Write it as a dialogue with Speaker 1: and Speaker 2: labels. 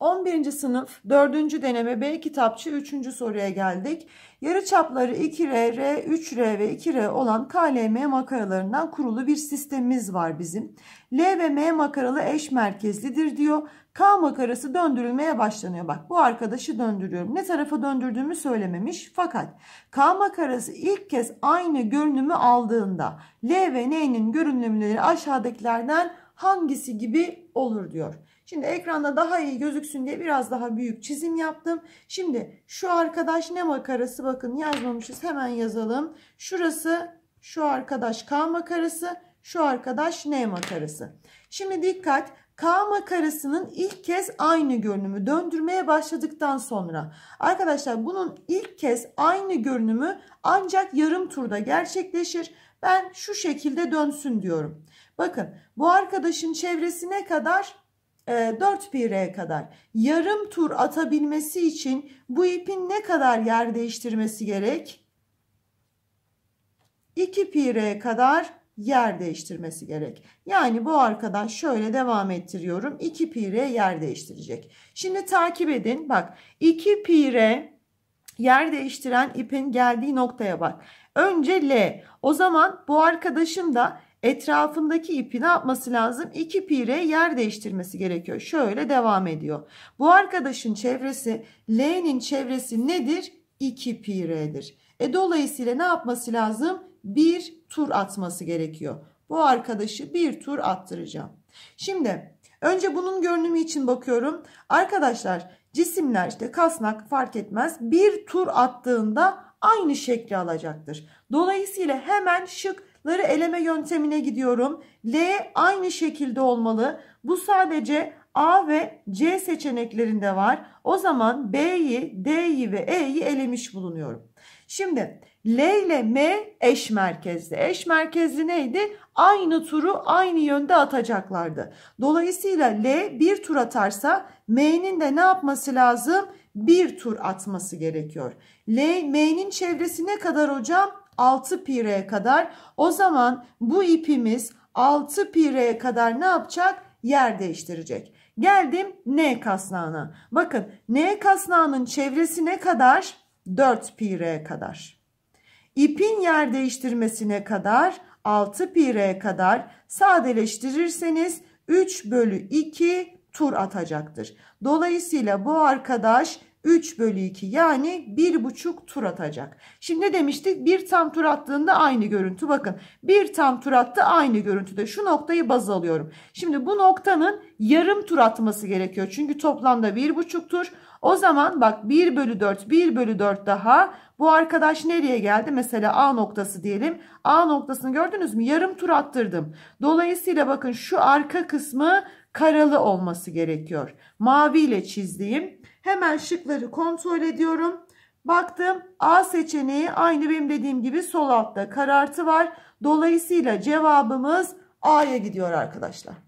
Speaker 1: 11. sınıf 4. deneme B kitapçı 3. soruya geldik. Yarı çapları 2R, R, 3R ve 2R olan KLM makaralarından kurulu bir sistemimiz var bizim. L ve M makaralı eş merkezlidir diyor. K makarası döndürülmeye başlanıyor. Bak bu arkadaşı döndürüyorum. Ne tarafa döndürdüğümü söylememiş. Fakat K makarası ilk kez aynı görünümü aldığında L ve N'nin görünümleri aşağıdakilerden hangisi gibi olur diyor. Şimdi ekranda daha iyi gözüksün diye biraz daha büyük çizim yaptım. Şimdi şu arkadaş ne makarası bakın yazmamışız hemen yazalım. Şurası şu arkadaş K makarası şu arkadaş N makarası. Şimdi dikkat K makarasının ilk kez aynı görünümü döndürmeye başladıktan sonra arkadaşlar bunun ilk kez aynı görünümü ancak yarım turda gerçekleşir. Ben şu şekilde dönsün diyorum. Bakın bu arkadaşın çevresine kadar 4 ee, pi kadar yarım tur atabilmesi için bu ipin ne kadar yer değiştirmesi gerek? 2 pi kadar yer değiştirmesi gerek. Yani bu arkadaş şöyle devam ettiriyorum. 2 pi yer değiştirecek. Şimdi takip edin. Bak 2 pi yer değiştiren ipin geldiği noktaya bak. Önce L. O zaman bu arkadaşım da etrafındaki ipi ne yapması lazım? 2 pire yer değiştirmesi gerekiyor. Şöyle devam ediyor. Bu arkadaşın çevresi L'nin çevresi nedir? 2 pire'dir. E dolayısıyla ne yapması lazım? Bir tur atması gerekiyor. Bu arkadaşı bir tur attıracağım. Şimdi önce bunun görünümü için bakıyorum. Arkadaşlar cisimler işte kasnak fark etmez. Bir tur attığında aynı şekli alacaktır. Dolayısıyla hemen şık Ları eleme yöntemine gidiyorum. L aynı şekilde olmalı. Bu sadece A ve C seçeneklerinde var. O zaman B'yi, D'yi ve E'yi elemiş bulunuyorum. Şimdi L ile M eş merkezli. Eş merkezli neydi? Aynı turu aynı yönde atacaklardı. Dolayısıyla L bir tur atarsa M'nin de ne yapması lazım? Bir tur atması gerekiyor. L, M'nin çevresi ne kadar hocam? 6 pir'e kadar. O zaman bu ipimiz 6 pir'e kadar ne yapacak? Yer değiştirecek. Geldim N kasnağına. Bakın N kasnağının çevresi ne kadar? 4 pir'e kadar. İpin yer değiştirmesine kadar 6 pir'e kadar sadeleştirirseniz 3 bölü 2 tur atacaktır. Dolayısıyla bu arkadaş 3 bölü 2 yani 1,5 tur atacak. Şimdi ne demiştik? Bir tam tur attığında aynı görüntü. Bakın bir tam tur attı aynı görüntüde. Şu noktayı baz alıyorum. Şimdi bu noktanın yarım tur atması gerekiyor. Çünkü toplamda 1,5 tur. O zaman bak 1 bölü 4 1 bölü 4 daha bu arkadaş nereye geldi? Mesela A noktası diyelim. A noktasını gördünüz mü? Yarım tur attırdım. Dolayısıyla bakın şu arka kısmı karalı olması gerekiyor. Mavi ile çizdiğim. Hemen şıkları kontrol ediyorum. Baktım A seçeneği aynı benim dediğim gibi sol altta karartı var. Dolayısıyla cevabımız A'ya gidiyor arkadaşlar.